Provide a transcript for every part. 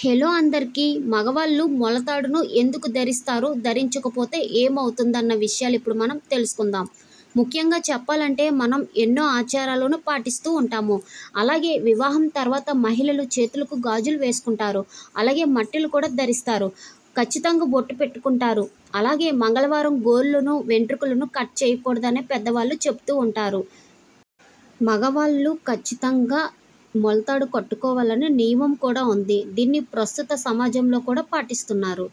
hello అందరికీ మగవాళ్ళు మొలతాడును ఎందుకు ధరిస్తారు ధరించకపోతే ఏమవుతుందన్న విషయాలు ఇప్పుడు మనం తెలుసుకుందాం ముఖ్యంగా చెప్పాలంటే మనం ఎన్నో ఆచారాలను పాటిస్తూ ఉంటాము అలాగే వివాహం తర్వాత మహిళలు చేతులకు గాజులు వేసుకుంటారు అలాగే మట్టిలు కూడా ధరిస్తారు ఖచ్చితంగా బొట్టు పెట్టుకుంటారు అలాగే మంగళవారం గోళ్ళను వెంట్రుకలను కట్ చేయకూడదనే పెద్దవాళ్ళు చెప్తూ ఉంటారు మగవాళ్ళు ఖచ్చితంగా మొలతాడు కట్టుకోవాలనే నియమం కూడా ఉంది దీన్ని ప్రస్తుత సమాజంలో కూడా పాటిస్తున్నారు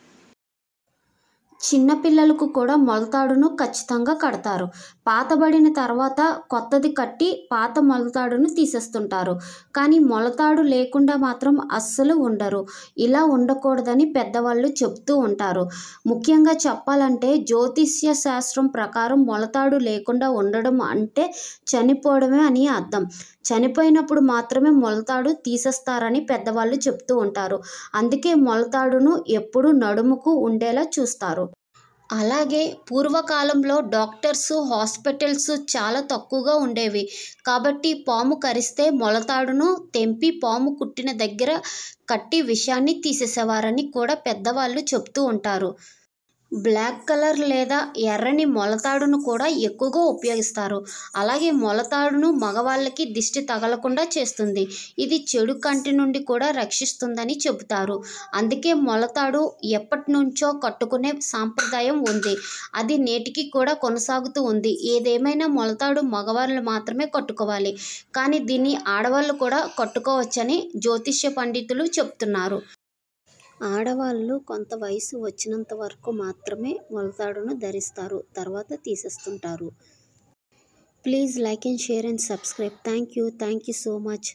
చిన్నపిల్లలకు కూడా మొలతాడును ఖచ్చితంగా కడతారు పాతబడిన తర్వాత కొత్తది కట్టి పాత మొలతాడును తీసేస్తుంటారు కానీ మొలతాడు లేకుండా మాత్రం అస్సలు ఉండరు ఇలా ఉండకూడదని పెద్దవాళ్ళు చెప్తూ ఉంటారు ముఖ్యంగా చెప్పాలంటే జ్యోతిష్య శాస్త్రం ప్రకారం మొలతాడు లేకుండా ఉండడం అంటే చనిపోవడమే అని అర్థం చనిపోయినప్పుడు మాత్రమే మొలతాడు తీసేస్తారని పెద్దవాళ్ళు చెప్తూ ఉంటారు అందుకే మొలతాడును ఎప్పుడు నడుముకు ఉండేలా చూస్తారు అలాగే పూర్వకాలంలో డాక్టర్స్ హాస్పిటల్స్ చాలా తక్కువగా ఉండేవి కాబట్టి పాము కరిస్తే మొలతాడును తెంపి పాము కుట్టిన దగ్గర కట్టి విషాన్ని తీసేసేవారని కూడా పెద్దవాళ్ళు చెప్తూ ఉంటారు బ్లాక్ కలర్ లేదా ఎర్రని మొలతాడును కూడా ఎక్కువగా ఉపయోగిస్తారు అలాగే మొలతాడును మగవాళ్ళకి దిష్టి తగలకుండా చేస్తుంది ఇది చెడు కంటి నుండి కూడా రక్షిస్తుందని చెబుతారు అందుకే మొలతాడు ఎప్పటి నుంచో కట్టుకునే సాంప్రదాయం ఉంది అది నేటికి కూడా కొనసాగుతూ ఉంది ఏదేమైనా మొలతాడు మగవాళ్ళు మాత్రమే కట్టుకోవాలి కానీ దీన్ని ఆడవాళ్ళు కూడా కట్టుకోవచ్చని జ్యోతిష్య పండితులు చెప్తున్నారు ఆడవాళ్ళు కొంత వయసు వచ్చినంత వరకు మాత్రమే మొలతాడును ధరిస్తారు తర్వాత తీసేస్తుంటారు please like and share and subscribe thank you thank you so much